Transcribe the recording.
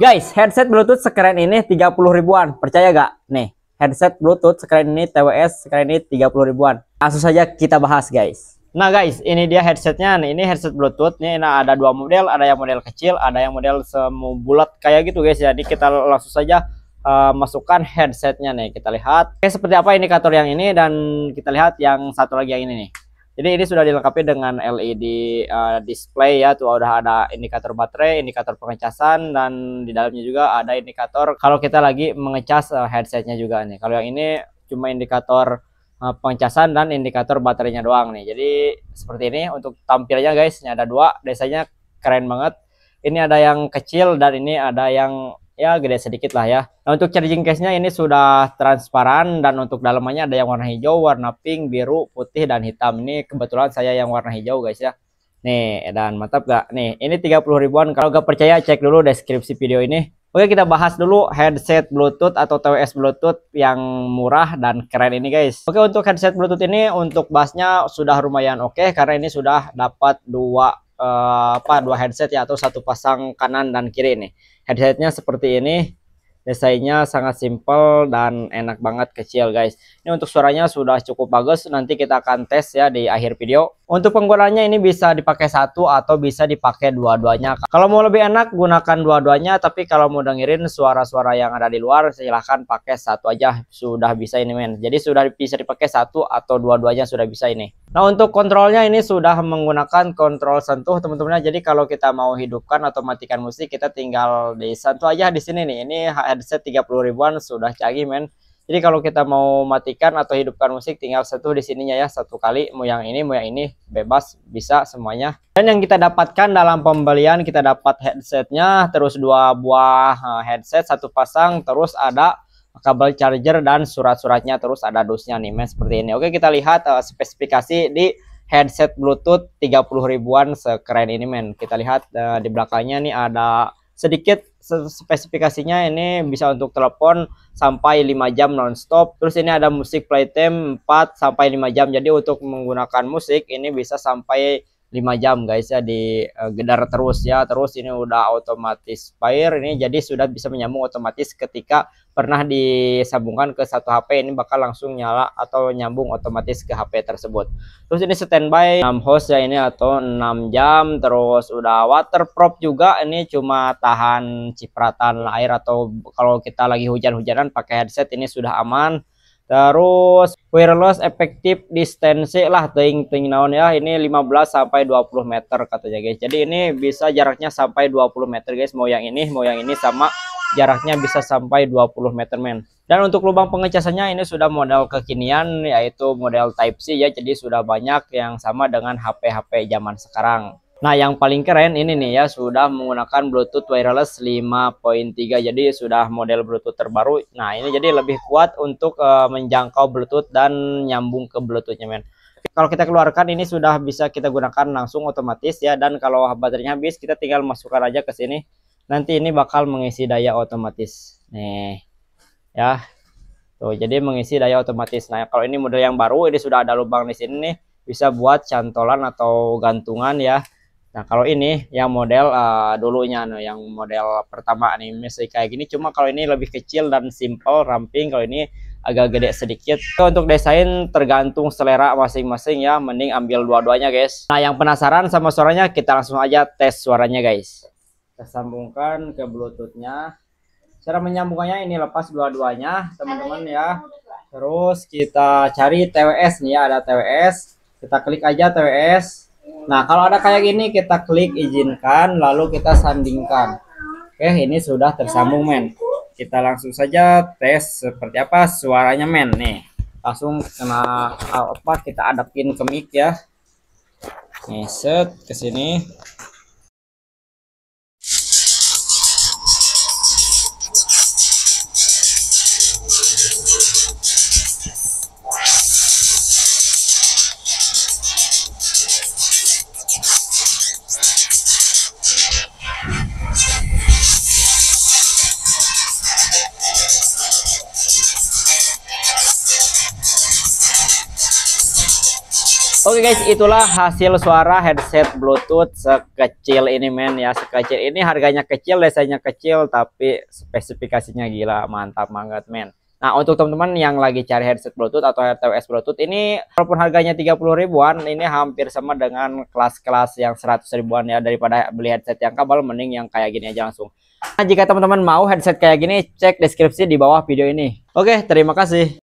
Guys, headset Bluetooth sekeren ini 30 ribuan, percaya gak? Nih, headset Bluetooth sekeren ini TWS sekeren ini 30 ribuan. Langsung saja kita bahas guys. Nah guys, ini dia headsetnya. nah, ini headset Bluetoothnya. Nah ada dua model, ada yang model kecil, ada yang model semu bulat kayak gitu guys. Jadi kita langsung saja uh, masukkan headsetnya nih. Kita lihat. Oke, seperti apa indikator yang ini dan kita lihat yang satu lagi yang ini nih. Jadi ini sudah dilengkapi dengan LED uh, display ya, tuh udah ada indikator baterai, indikator pengecasan dan di dalamnya juga ada indikator kalau kita lagi mengecas uh, headsetnya juga nih. Kalau yang ini cuma indikator uh, pengecasan dan indikator baterainya doang nih. Jadi seperti ini untuk tampilnya guys, ini ada dua, desanya keren banget. Ini ada yang kecil dan ini ada yang ya gede sedikit lah ya nah, untuk charging case nya ini sudah transparan dan untuk dalamannya ada yang warna hijau warna pink biru putih dan hitam ini kebetulan saya yang warna hijau guys ya nih dan mantap gak nih ini 30 ribuan kalau gak percaya cek dulu deskripsi video ini Oke kita bahas dulu headset bluetooth atau TWS bluetooth yang murah dan keren ini guys Oke untuk headset bluetooth ini untuk bassnya sudah lumayan oke okay, karena ini sudah dapat dua Eh, apa dua headset ya atau satu pasang kanan dan kiri nih headsetnya seperti ini desainnya sangat simple dan enak banget kecil guys ini untuk suaranya sudah cukup bagus nanti kita akan tes ya di akhir video untuk penggunaannya ini bisa dipakai satu atau bisa dipakai dua-duanya kalau mau lebih enak gunakan dua-duanya tapi kalau mau dengerin suara-suara yang ada di luar silahkan pakai satu aja sudah bisa ini men jadi sudah bisa dipakai satu atau dua-duanya sudah bisa ini nah untuk kontrolnya ini sudah menggunakan kontrol sentuh teman-teman jadi kalau kita mau hidupkan atau matikan musik kita tinggal di sentuh aja di sini nih ini Headset 30 ribuan sudah canggih men jadi kalau kita mau matikan atau hidupkan musik tinggal satu di sininya ya satu kali mau yang ini mau yang ini bebas bisa semuanya dan yang kita dapatkan dalam pembelian kita dapat headsetnya terus dua buah eh, headset satu pasang terus ada kabel charger dan surat-suratnya terus ada dusnya nih men seperti ini oke kita lihat uh, spesifikasi di headset bluetooth 30 ribuan sekeren ini men kita lihat uh, di belakangnya nih ada sedikit spesifikasinya ini bisa untuk telepon sampai 5 jam nonstop terus ini ada musik playtime 4 sampai 5 jam jadi untuk menggunakan musik ini bisa sampai 5 jam guys ya di uh, gedar terus ya terus ini udah otomatis fire ini jadi sudah bisa menyambung otomatis ketika pernah disambungkan ke satu HP ini bakal langsung nyala atau nyambung otomatis ke HP tersebut terus ini standby 6 host ya ini atau 6 jam terus udah waterproof juga ini cuma tahan cipratan air atau kalau kita lagi hujan-hujanan pakai headset ini sudah aman Terus wireless efektif distensi lah ting ting naon ya. Ini 15 sampai 20 meter katanya guys. Jadi ini bisa jaraknya sampai 20 meter guys. Mau yang ini, mau yang ini sama jaraknya bisa sampai 20 meter men. Dan untuk lubang pengecasannya ini sudah model kekinian yaitu model Type C ya. Jadi sudah banyak yang sama dengan HP-HP zaman sekarang. Nah, yang paling keren ini nih ya, sudah menggunakan Bluetooth wireless 5.3. Jadi sudah model Bluetooth terbaru. Nah, ini jadi lebih kuat untuk uh, menjangkau Bluetooth dan nyambung ke Bluetoothnya, men. Kalau kita keluarkan ini sudah bisa kita gunakan langsung otomatis ya dan kalau baterainya habis kita tinggal masukkan aja ke sini. Nanti ini bakal mengisi daya otomatis. Nih. Ya. Tuh, jadi mengisi daya otomatis. Nah, kalau ini model yang baru ini sudah ada lubang di sini nih, bisa buat cantolan atau gantungan ya Nah kalau ini yang model uh, dulunya no anu, yang model pertama nih misalnya kayak gini. Cuma kalau ini lebih kecil dan simple, ramping. Kalau ini agak gede sedikit. So, untuk desain tergantung selera masing-masing ya. Mending ambil dua-duanya guys. Nah yang penasaran sama suaranya kita langsung aja tes suaranya guys. Kita sambungkan ke bluetoothnya. Cara menyambungkannya ini lepas dua-duanya teman-teman ya. Terus kita cari TWS nih ya, ada TWS. Kita klik aja TWS Nah, kalau ada kayak gini kita klik izinkan lalu kita sandingkan. Oke, ini sudah tersambung men. Kita langsung saja tes seperti apa suaranya men nih. Langsung kena apa kita adapin ke mic ya. Nih, set ke sini. Oke okay guys, itulah hasil suara headset Bluetooth sekecil ini men ya. Sekecil ini harganya kecil, desainnya kecil tapi spesifikasinya gila, mantap banget men. Nah, untuk teman-teman yang lagi cari headset Bluetooth atau RTWS Bluetooth ini walaupun harganya 30 ribuan, ini hampir sama dengan kelas-kelas yang 100 ribuan ya daripada beli headset yang kabel mending yang kayak gini aja langsung. Nah, jika teman-teman mau headset kayak gini, cek deskripsi di bawah video ini. Oke, terima kasih.